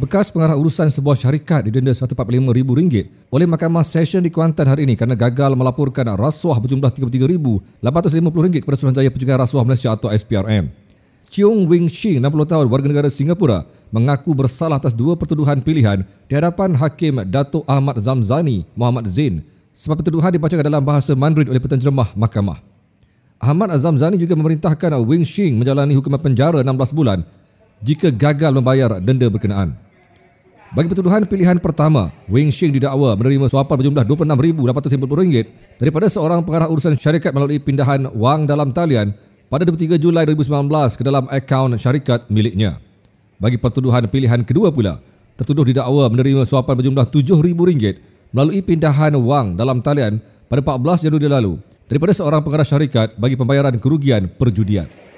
bekas pengarah urusan sebuah syarikat didenda RM145,000 oleh Mahkamah Session di Kuantan hari ini kerana gagal melaporkan rasuah berjumlah RM33,850 kepada Suruhanjaya Pencegahan Rasuah Malaysia atau SPRM. Cheong Wing Shing, 60 tahun, warga negara Singapura, mengaku bersalah atas dua pertuduhan pilihan di hadapan Hakim Dato' Ahmad Zamzani Muhammad Zain sebab pertuduhan dibacakan dalam bahasa Mandarin oleh penterjemah mahkamah. Ahmad Zamzani juga memerintahkan Wing Shing menjalani hukuman penjara 16 bulan jika gagal membayar denda berkenaan. Bagi pertuduhan pilihan pertama, Wing Shing didakwa menerima suapan berjumlah RM26,850 daripada seorang pengarah urusan syarikat melalui pindahan wang dalam talian pada 23 Julai 2019 ke dalam akaun syarikat miliknya. Bagi pertuduhan pilihan kedua pula, tertuduh didakwa menerima suapan berjumlah RM7,000 melalui pindahan wang dalam talian pada 14 Januari lalu daripada seorang pengarah syarikat bagi pembayaran kerugian perjudian.